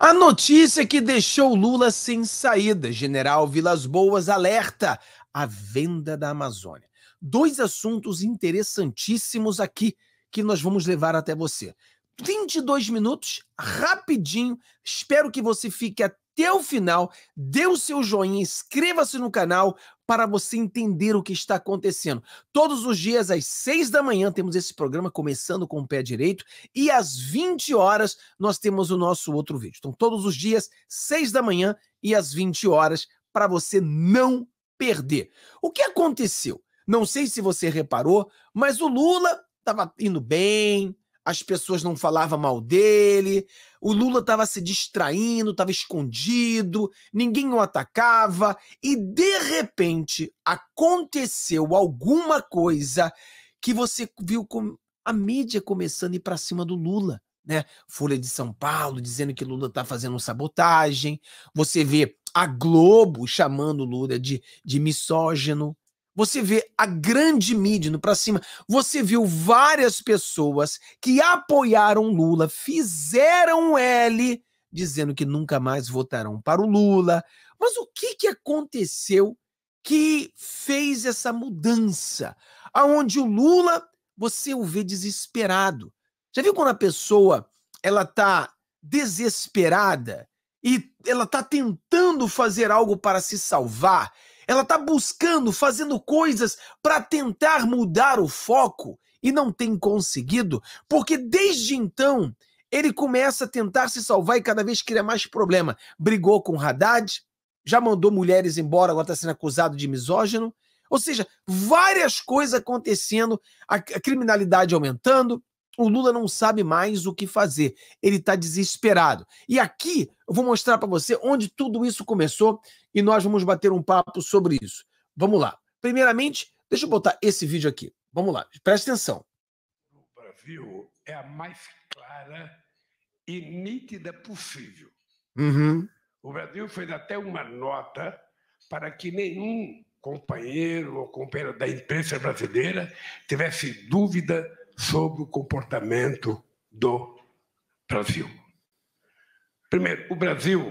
A notícia que deixou Lula sem saída. General Vilas Boas alerta a venda da Amazônia. Dois assuntos interessantíssimos aqui que nós vamos levar até você. 22 minutos, rapidinho. Espero que você fique até o final. Dê o seu joinha, inscreva-se no canal, para você entender o que está acontecendo. Todos os dias, às seis da manhã, temos esse programa começando com o pé direito e às 20 horas nós temos o nosso outro vídeo. Então, todos os dias, seis da manhã e às 20 horas, para você não perder. O que aconteceu? Não sei se você reparou, mas o Lula estava indo bem, as pessoas não falavam mal dele, o Lula estava se distraindo, estava escondido, ninguém o atacava, e de repente aconteceu alguma coisa que você viu com a mídia começando a ir para cima do Lula. Né? Folha de São Paulo dizendo que Lula está fazendo sabotagem. Você vê a Globo chamando Lula de, de misógino. Você vê a grande mídia indo para cima. Você viu várias pessoas que apoiaram Lula, fizeram L, dizendo que nunca mais votarão para o Lula. Mas o que, que aconteceu que fez essa mudança? Aonde o Lula, você o vê desesperado. Já viu quando a pessoa ela tá desesperada e ela tá tentando fazer algo para se salvar ela está buscando, fazendo coisas para tentar mudar o foco e não tem conseguido, porque desde então ele começa a tentar se salvar e cada vez cria mais problema. Brigou com Haddad, já mandou mulheres embora, agora está sendo acusado de misógino. Ou seja, várias coisas acontecendo, a criminalidade aumentando, o Lula não sabe mais o que fazer. Ele está desesperado. E aqui eu vou mostrar para você onde tudo isso começou e nós vamos bater um papo sobre isso. Vamos lá. Primeiramente, deixa eu botar esse vídeo aqui. Vamos lá. Presta atenção. O Brasil é a mais clara e nítida possível. Uhum. O Brasil fez até uma nota para que nenhum companheiro ou companheira da imprensa brasileira tivesse dúvida sobre o comportamento do Brasil. Primeiro, o Brasil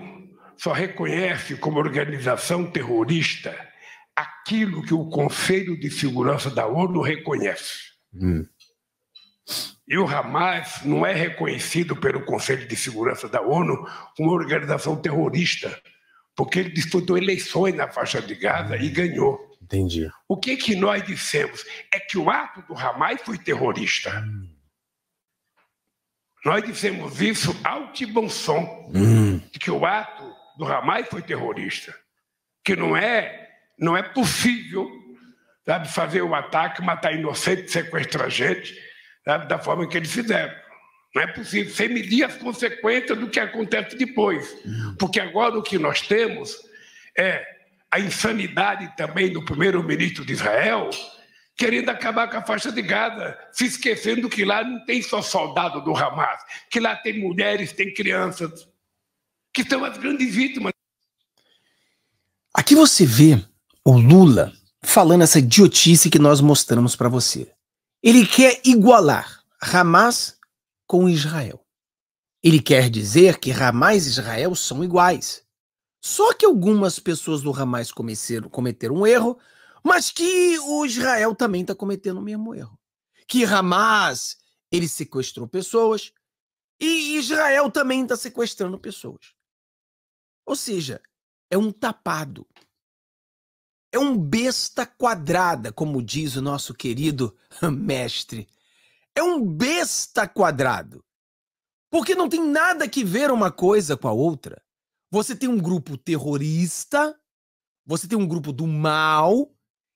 só reconhece como organização terrorista aquilo que o Conselho de Segurança da ONU reconhece. Hum. E o Hamas não é reconhecido pelo Conselho de Segurança da ONU como organização terrorista, porque ele disputou eleições na faixa de Gaza e ganhou. Entendi. O que, que nós dissemos? É que o ato do Hamas foi terrorista. Hum. Nós dissemos isso alto e bom som, hum. que o ato do Hamas foi terrorista. Que não é, não é possível sabe, fazer o um ataque, matar inocentes, sequestrar gente, sabe, da forma que eles fizeram. Não é possível, sem medir as consequências do que acontece depois. Hum. Porque agora o que nós temos é a insanidade também do primeiro-ministro de Israel, querendo acabar com a faixa de Gaza, se esquecendo que lá não tem só soldado do Hamas, que lá tem mulheres, tem crianças, que são as grandes vítimas. Aqui você vê o Lula falando essa idiotice que nós mostramos para você. Ele quer igualar Hamas com Israel. Ele quer dizer que Hamas e Israel são iguais. Só que algumas pessoas do Hamas cometeram um erro, mas que o Israel também está cometendo o mesmo erro. Que Hamas ele sequestrou pessoas e Israel também está sequestrando pessoas. Ou seja, é um tapado. É um besta quadrada, como diz o nosso querido mestre. É um besta quadrado. Porque não tem nada que ver uma coisa com a outra. Você tem um grupo terrorista, você tem um grupo do mal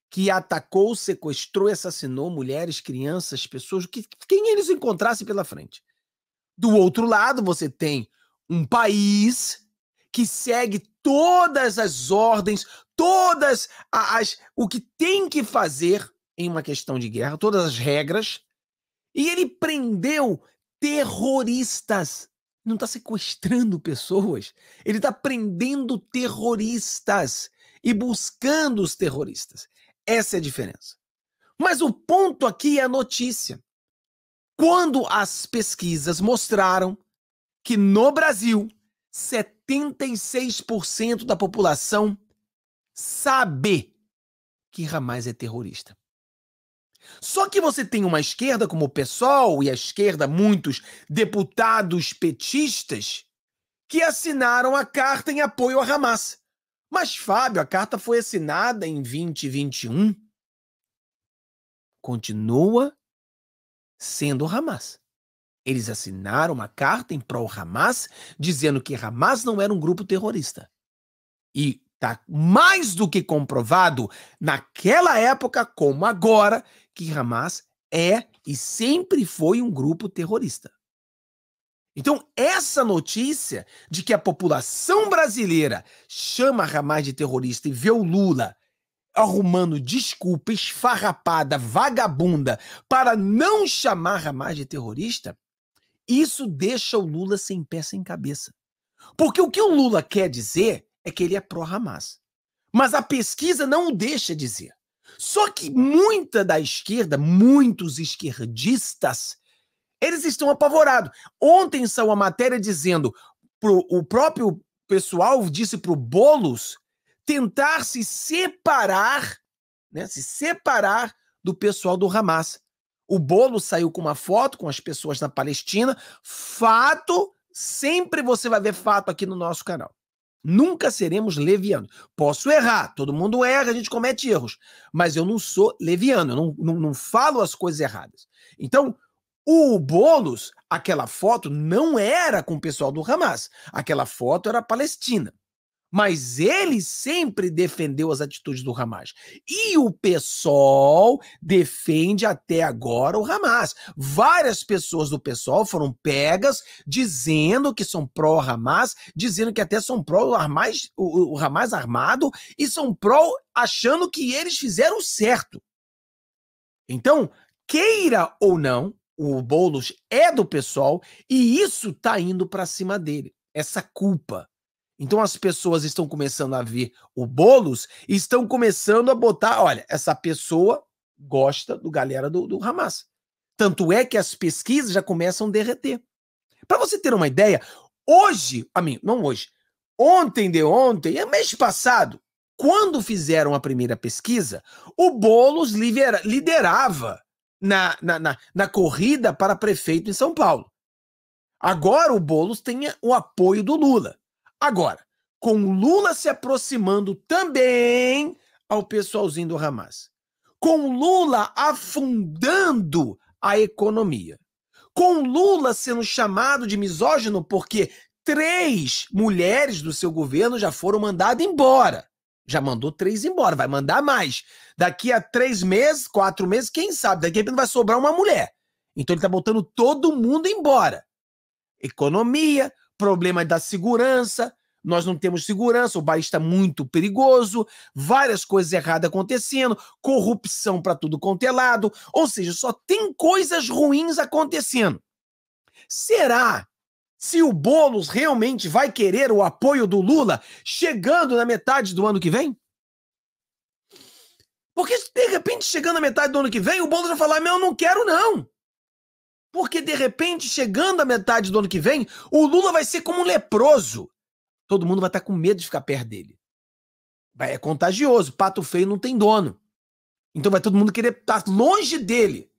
que atacou, sequestrou e assassinou mulheres, crianças, pessoas, que, quem eles encontrassem pela frente. Do outro lado, você tem um país que segue todas as ordens, todas as o que tem que fazer em uma questão de guerra, todas as regras, e ele prendeu terroristas não está sequestrando pessoas, ele está prendendo terroristas e buscando os terroristas. Essa é a diferença. Mas o ponto aqui é a notícia. Quando as pesquisas mostraram que no Brasil 76% da população sabe que Hamas é terrorista. Só que você tem uma esquerda como o PSOL e a esquerda, muitos deputados petistas, que assinaram a carta em apoio a Hamas. Mas, Fábio, a carta foi assinada em 2021. Continua sendo o Hamas. Eles assinaram uma carta em prol Hamas, dizendo que Hamas não era um grupo terrorista. E está mais do que comprovado, naquela época como agora, que Hamas é e sempre foi um grupo terrorista. Então, essa notícia de que a população brasileira chama Hamas de terrorista e vê o Lula arrumando desculpa esfarrapada, vagabunda, para não chamar Hamas de terrorista, isso deixa o Lula sem pé, sem cabeça. Porque o que o Lula quer dizer é que ele é pró-Hamas. Mas a pesquisa não o deixa dizer. Só que muita da esquerda, muitos esquerdistas, eles estão apavorados. Ontem saiu uma matéria dizendo pro, o próprio pessoal disse para o Bolos tentar se separar, né, se separar do pessoal do Hamas. O bolo saiu com uma foto com as pessoas na Palestina. Fato, sempre você vai ver fato aqui no nosso canal. Nunca seremos levianos. Posso errar, todo mundo erra, a gente comete erros, mas eu não sou leviano, eu não, não, não falo as coisas erradas. Então, o Boulos, aquela foto não era com o pessoal do Hamas, aquela foto era palestina mas ele sempre defendeu as atitudes do Hamas. E o PSOL defende até agora o Hamas. Várias pessoas do PSOL foram pegas dizendo que são pró-Hamas, dizendo que até são pró-Hamas o, Hamas armado e são pró achando que eles fizeram o certo. Então, queira ou não, o Boulos é do PSOL e isso está indo para cima dele. Essa culpa então as pessoas estão começando a ver o Bolos e estão começando a botar, olha, essa pessoa gosta do galera do, do Hamas. Tanto é que as pesquisas já começam a derreter. Para você ter uma ideia, hoje, a mim, não hoje, ontem de ontem, é mês passado, quando fizeram a primeira pesquisa, o Bolos lidera, liderava na, na, na, na corrida para prefeito em São Paulo. Agora o Bolos tem o apoio do Lula. Agora, com Lula se aproximando também ao pessoalzinho do Hamas, com Lula afundando a economia, com Lula sendo chamado de misógino porque três mulheres do seu governo já foram mandadas embora. Já mandou três embora, vai mandar mais. Daqui a três meses, quatro meses, quem sabe? Daqui a pouco vai sobrar uma mulher. Então ele está botando todo mundo embora. Economia, problema da segurança, nós não temos segurança, o país está é muito perigoso, várias coisas erradas acontecendo, corrupção para tudo quanto é lado, ou seja, só tem coisas ruins acontecendo. Será se o Boulos realmente vai querer o apoio do Lula chegando na metade do ano que vem? Porque de repente, chegando na metade do ano que vem, o Boulos vai falar: Meu, não quero não. Porque, de repente, chegando à metade do ano que vem, o Lula vai ser como um leproso. Todo mundo vai estar tá com medo de ficar perto dele. É contagioso. Pato feio não tem dono. Então vai todo mundo querer estar tá longe dele.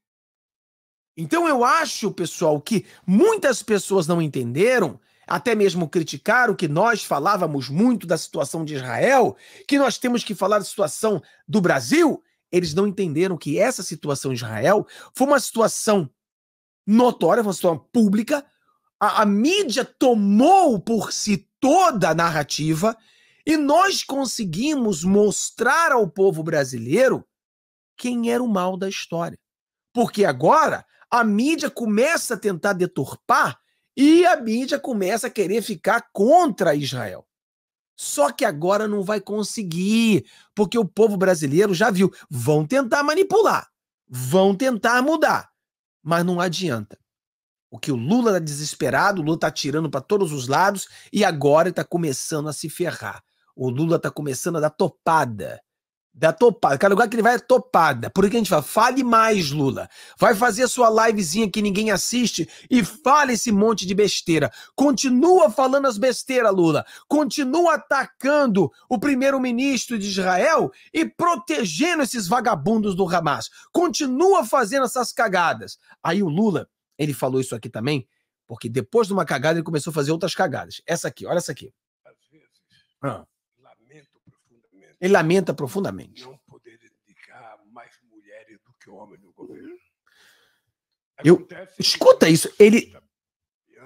Então eu acho, pessoal, que muitas pessoas não entenderam, até mesmo criticaram que nós falávamos muito da situação de Israel, que nós temos que falar da situação do Brasil. Eles não entenderam que essa situação em Israel foi uma situação notória, foi uma situação pública. A, a mídia tomou por si toda a narrativa e nós conseguimos mostrar ao povo brasileiro quem era o mal da história. Porque agora a mídia começa a tentar deturpar e a mídia começa a querer ficar contra Israel. Só que agora não vai conseguir, porque o povo brasileiro já viu. Vão tentar manipular, vão tentar mudar mas não adianta. O que o Lula tá desesperado, o Lula tá tirando para todos os lados e agora está começando a se ferrar. O Lula está começando a dar topada da topada. Cada lugar que ele vai é topada. Por que a gente fala? Fale mais, Lula. Vai fazer sua livezinha que ninguém assiste e fale esse monte de besteira. Continua falando as besteiras, Lula. Continua atacando o primeiro-ministro de Israel e protegendo esses vagabundos do Hamas. Continua fazendo essas cagadas. Aí o Lula, ele falou isso aqui também, porque depois de uma cagada ele começou a fazer outras cagadas. Essa aqui, olha essa aqui. Ah. Ele lamenta profundamente. Não poder indicar mais mulheres do que homens no governo. Uhum. Eu, escuta isso. Ele,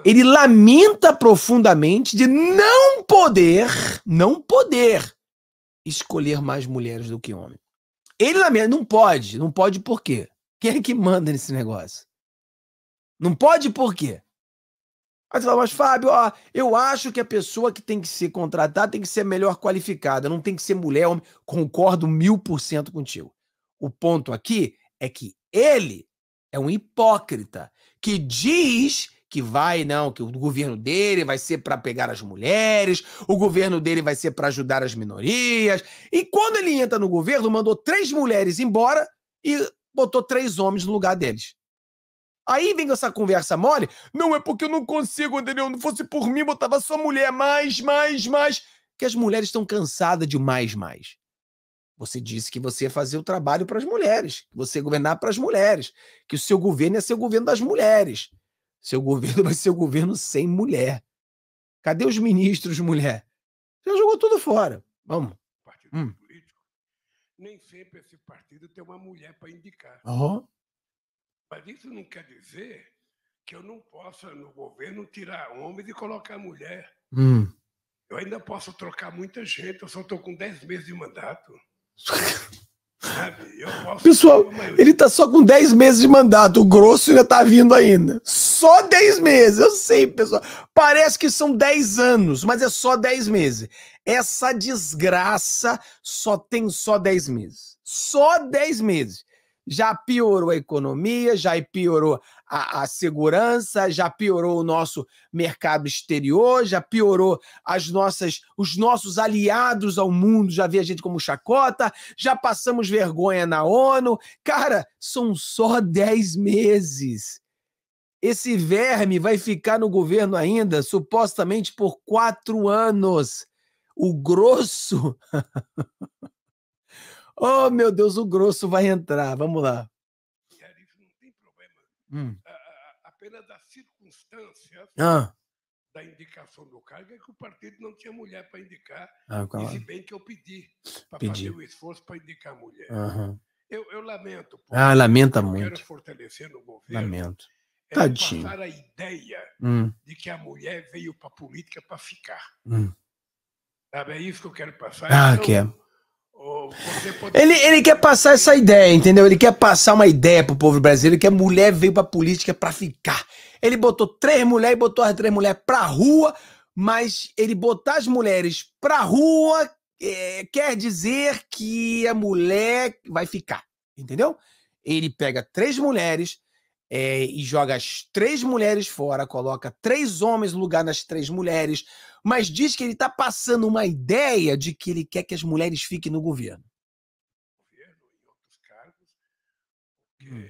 ele lamenta profundamente de não poder, não poder escolher mais mulheres do que homens. Ele lamenta, não pode, não pode por quê? Quem é que manda nesse negócio? Não pode por quê? Aí você fala, mas Fábio, ó, eu acho que a pessoa que tem que ser contratada tem que ser melhor qualificada, não tem que ser mulher, homem. Concordo mil por cento contigo. O ponto aqui é que ele é um hipócrita que diz que vai, não, que o governo dele vai ser para pegar as mulheres, o governo dele vai ser para ajudar as minorias. E quando ele entra no governo, mandou três mulheres embora e botou três homens no lugar deles. Aí vem essa conversa mole. Não, é porque eu não consigo, entendeu? Não fosse por mim, botava só mulher, mais, mais, mais. Que as mulheres estão cansadas de mais, mais. Você disse que você ia fazer o trabalho para as mulheres, que você ia governar para as mulheres, que o seu governo ia ser o governo das mulheres. Seu governo vai ser o governo sem mulher. Cadê os ministros, mulher? Já jogou tudo fora. Vamos. Partido hum. político. Nem sempre esse partido tem uma mulher para indicar. Uhum. Mas isso não quer dizer que eu não possa, no governo, tirar homens e colocar mulher. Hum. Eu ainda posso trocar muita gente, eu só estou com 10 meses de mandato. Sabe? Eu posso Pessoal, ele está só com 10 meses de mandato, o grosso ainda está vindo ainda. Só 10 meses, eu sei, pessoal. Parece que são 10 anos, mas é só 10 meses. Essa desgraça só tem só 10 meses. Só 10 meses já piorou a economia, já piorou a, a, segurança, já piorou o nosso mercado exterior, já piorou as nossas, os nossos aliados ao mundo, já vê a gente como chacota, já passamos vergonha na ONU. Cara, são só 10 meses. Esse verme vai ficar no governo ainda, supostamente por quatro anos. O grosso. Oh, meu Deus, o grosso vai entrar. Vamos lá. Isso não tem problema. Hum. apenas das circunstâncias ah. da indicação do cargo é que o partido não tinha mulher para indicar. Ah, E se bem que eu pedi para fazer o esforço para indicar a mulher. Uhum. Eu, eu, lamento. Ah, lamenta eu muito. Quero fortalecer no governo. Lamento. É Tadinho. passar a ideia hum. de que a mulher veio para a política para ficar. Hum. Sabe, é isso que eu quero passar. Ah, então, que é. Ele, ele quer passar essa ideia, entendeu? Ele quer passar uma ideia pro povo brasileiro que a mulher veio pra política pra ficar. Ele botou três mulheres e botou as três mulheres pra rua, mas ele botar as mulheres pra rua é, quer dizer que a mulher vai ficar, entendeu? Ele pega três mulheres, é, e joga as três mulheres fora, coloca três homens no lugar das três mulheres, mas diz que ele está passando uma ideia de que ele quer que as mulheres fiquem no governo. Governo e outros cargos, porque hum.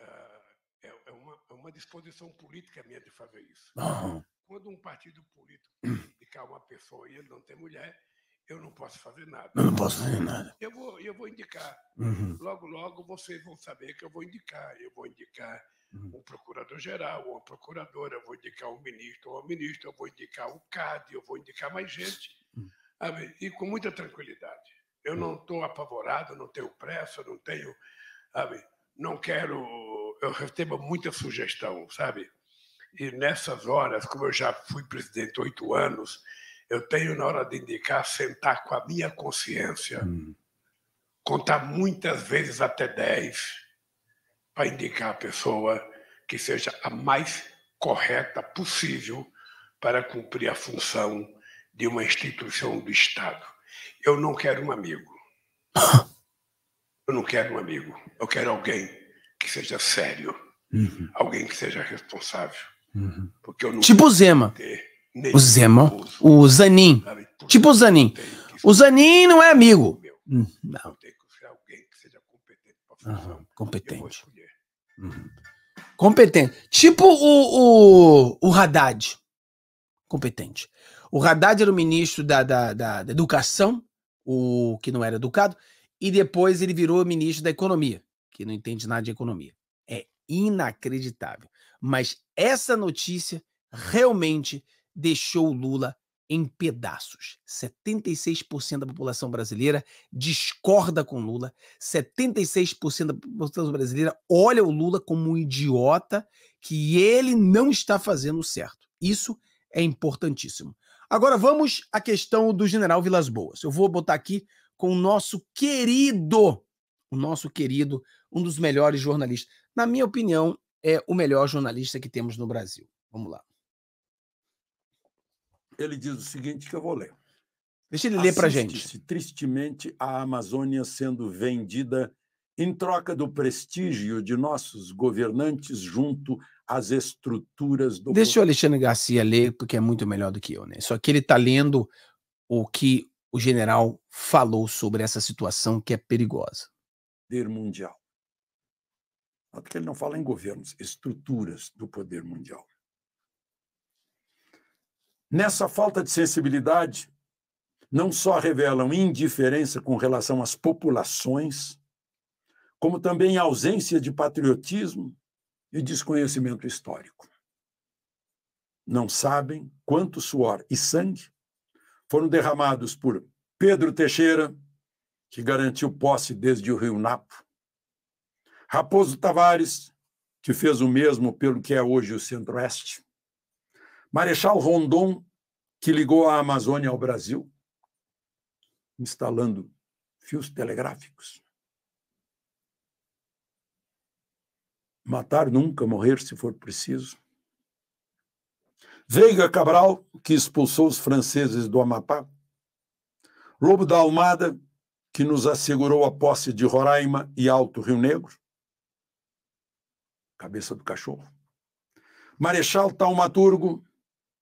Ah, é, é, uma, é, uma, disposição política minha de fazer isso. Uhum. Quando um partido político hum. indicar uma pessoa e ele não tem mulher, eu não posso fazer nada. Eu não posso fazer nada. Eu vou, eu vou indicar. Uhum. Logo, logo vocês vão saber que eu vou indicar. Eu vou indicar uhum. um procurador-geral, uma procuradora, eu vou indicar um ministro, uma ministra, eu vou indicar o um CAD, eu vou indicar mais gente. Uhum. Ah, e com muita tranquilidade. Eu não estou apavorado, não tenho pressa, não tenho. Ah, não quero. Eu recebo muita sugestão, sabe? E nessas horas, como eu já fui presidente oito anos, eu tenho, na hora de indicar, sentar com a minha consciência, hum. contar muitas vezes até 10, para indicar a pessoa que seja a mais correta possível para cumprir a função de uma instituição do Estado. Eu não quero um amigo. Eu não quero um amigo. Eu quero alguém que seja sério. Uhum. Alguém que seja responsável. Uhum. Porque eu não tipo Zema. Ter o Zemo, o Zanin, tipo o Zanin. O Zanin não é amigo. Hum, não. Uhum, competente. Uhum. Competente. Tipo o, o, o Haddad. Competente. O Haddad era o ministro da, da, da, da educação, o que não era educado, e depois ele virou ministro da economia, que não entende nada de economia. É inacreditável. Mas essa notícia realmente deixou Lula em pedaços. 76% da população brasileira discorda com Lula, 76% da população brasileira olha o Lula como um idiota que ele não está fazendo certo. Isso é importantíssimo. Agora vamos à questão do general Vilas Boas. Eu vou botar aqui com o nosso querido, o nosso querido, um dos melhores jornalistas. Na minha opinião, é o melhor jornalista que temos no Brasil. Vamos lá ele diz o seguinte que eu vou ler. Deixa ele ler para gente. Tristemente, a Amazônia sendo vendida em troca do prestígio de nossos governantes junto às estruturas do. Deixa o Alexandre Garcia ler, porque é muito melhor do que eu, né? Só que ele está lendo o que o general falou sobre essa situação que é perigosa. Poder mundial. Porque ele não fala em governos, estruturas do poder mundial. Nessa falta de sensibilidade, não só revelam indiferença com relação às populações, como também ausência de patriotismo e desconhecimento histórico. Não sabem quanto suor e sangue foram derramados por Pedro Teixeira, que garantiu posse desde o Rio Napo, Raposo Tavares, que fez o mesmo pelo que é hoje o Centro-Oeste, Marechal Rondon, que ligou a Amazônia ao Brasil, instalando fios telegráficos. Matar nunca, morrer se for preciso. Veiga Cabral, que expulsou os franceses do Amapá. Lobo da Almada, que nos assegurou a posse de Roraima e Alto Rio Negro. Cabeça do cachorro. Marechal Taumaturgo,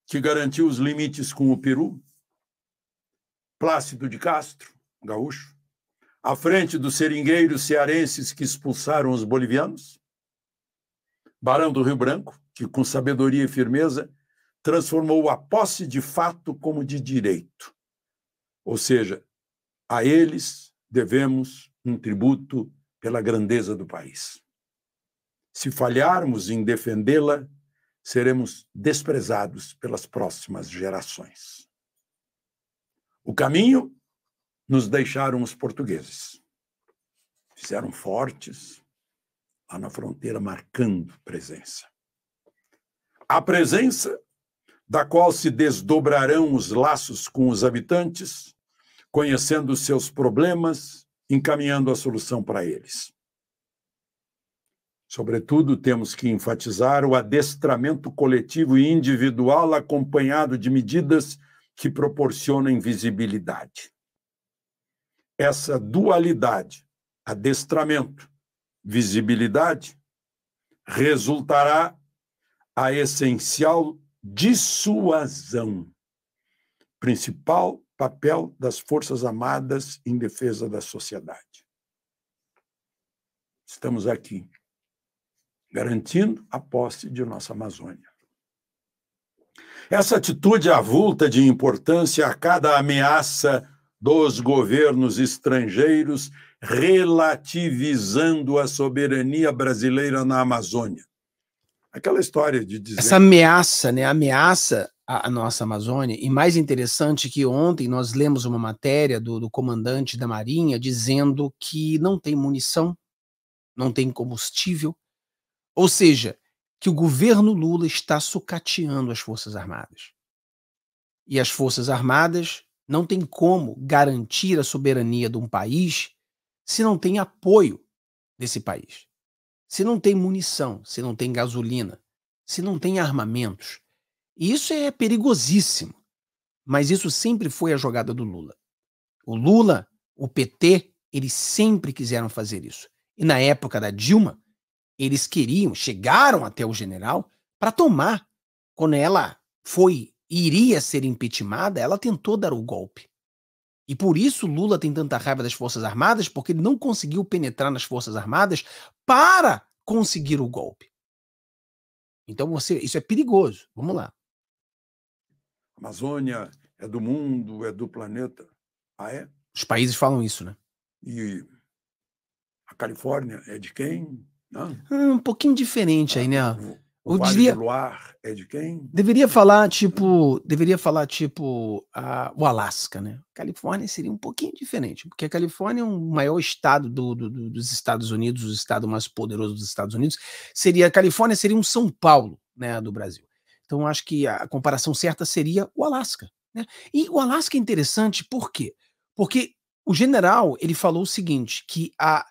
que garantiu os limites com o Peru, Plácido de Castro, gaúcho, à frente dos seringueiros cearenses que expulsaram os bolivianos, Barão do Rio Branco, que com sabedoria e firmeza transformou a posse de fato como de direito. Ou seja, a eles devemos um tributo pela grandeza do país. Se falharmos em defendê-la, seremos desprezados pelas próximas gerações. O caminho nos deixaram os portugueses. Fizeram fortes lá na fronteira, marcando presença. A presença da qual se desdobrarão os laços com os habitantes, conhecendo seus problemas, encaminhando a solução para eles. Sobretudo, temos que enfatizar o adestramento coletivo e individual acompanhado de medidas que proporcionem visibilidade. Essa dualidade, adestramento, visibilidade, resultará a essencial dissuasão, principal papel das Forças Armadas em defesa da sociedade. Estamos aqui garantindo a posse de nossa Amazônia. Essa atitude avulta de importância a cada ameaça dos governos estrangeiros relativizando a soberania brasileira na Amazônia. Aquela história de dizer. Essa ameaça, né? Ameaça a nossa Amazônia. E mais interessante que ontem nós lemos uma matéria do, do comandante da Marinha dizendo que não tem munição, não tem combustível, ou seja, que o governo Lula está sucateando as Forças Armadas. E as Forças Armadas não têm como garantir a soberania de um país se não tem apoio desse país. Se não tem munição, se não tem gasolina, se não tem armamentos. E isso é perigosíssimo. Mas isso sempre foi a jogada do Lula. O Lula, o PT, eles sempre quiseram fazer isso. E na época da Dilma, eles queriam, chegaram até o general para tomar. Quando ela foi, iria ser impeachmentada, ela tentou dar o golpe. E por isso Lula tem tanta raiva das Forças Armadas, porque ele não conseguiu penetrar nas Forças Armadas para conseguir o golpe. Então você, isso é perigoso. Vamos lá. Amazônia é do mundo, é do planeta. Ah, é? Os países falam isso, né? E a Califórnia é de quem? Ah, um pouquinho diferente ah, aí, né? O, vale diria... do Luar é de quem? Deveria falar, tipo, hum. deveria falar, tipo, a, o Alasca, né? Califórnia seria um pouquinho diferente, porque a Califórnia é um maior estado do, do, do, dos Estados Unidos, o estado mais poderoso dos Estados Unidos. Seria a Califórnia seria um São Paulo, né, do Brasil. Então acho que a comparação certa seria o Alasca, né? E o Alasca é interessante por quê? Porque o general, ele falou o seguinte, que a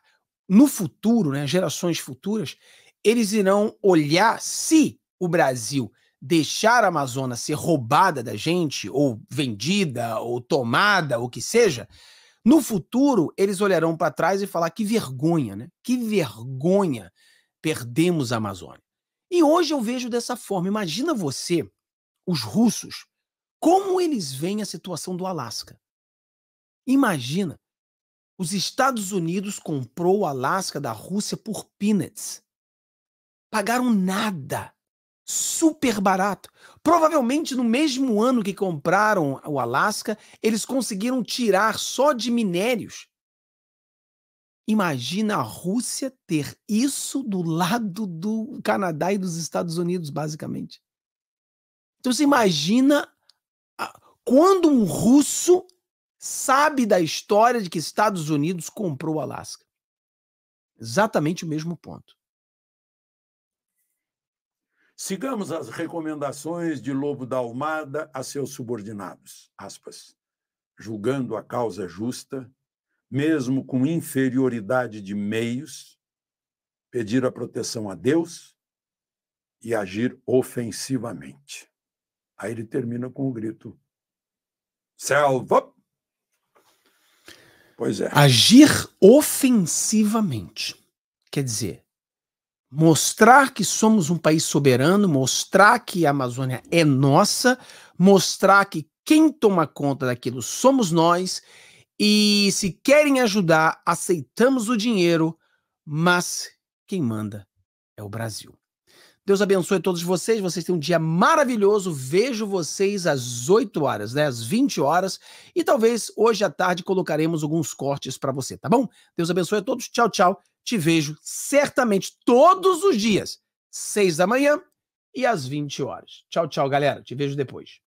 no futuro, né, gerações futuras, eles irão olhar se o Brasil deixar a Amazônia ser roubada da gente, ou vendida, ou tomada, ou que seja, no futuro eles olharão para trás e falar que vergonha, né? Que vergonha perdemos a Amazônia. E hoje eu vejo dessa forma. Imagina você, os russos, como eles veem a situação do Alasca. Imagina os Estados Unidos comprou o Alasca da Rússia por peanuts. Pagaram nada. Super barato. Provavelmente no mesmo ano que compraram o Alasca, eles conseguiram tirar só de minérios. Imagina a Rússia ter isso do lado do Canadá e dos Estados Unidos, basicamente. Então você imagina ah, quando um russo sabe da história de que Estados Unidos comprou o Alasca. Exatamente o mesmo ponto. Sigamos as recomendações de Lobo da Almada a seus subordinados, aspas, julgando a causa justa, mesmo com inferioridade de meios, pedir a proteção a Deus e agir ofensivamente. Aí ele termina com o um grito: Selva! Pois é. Agir ofensivamente. Quer dizer, mostrar que somos um país soberano, mostrar que a Amazônia é nossa, mostrar que quem toma conta daquilo somos nós e se querem ajudar, aceitamos o dinheiro, mas quem manda é o Brasil. Deus abençoe todos vocês. Vocês têm um dia maravilhoso. Vejo vocês às 8 horas, né? Às 20 horas. E talvez hoje à tarde colocaremos alguns cortes para você, tá bom? Deus abençoe a todos. Tchau, tchau. Te vejo certamente todos os dias, 6 da manhã e às 20 horas. Tchau, tchau, galera. Te vejo depois.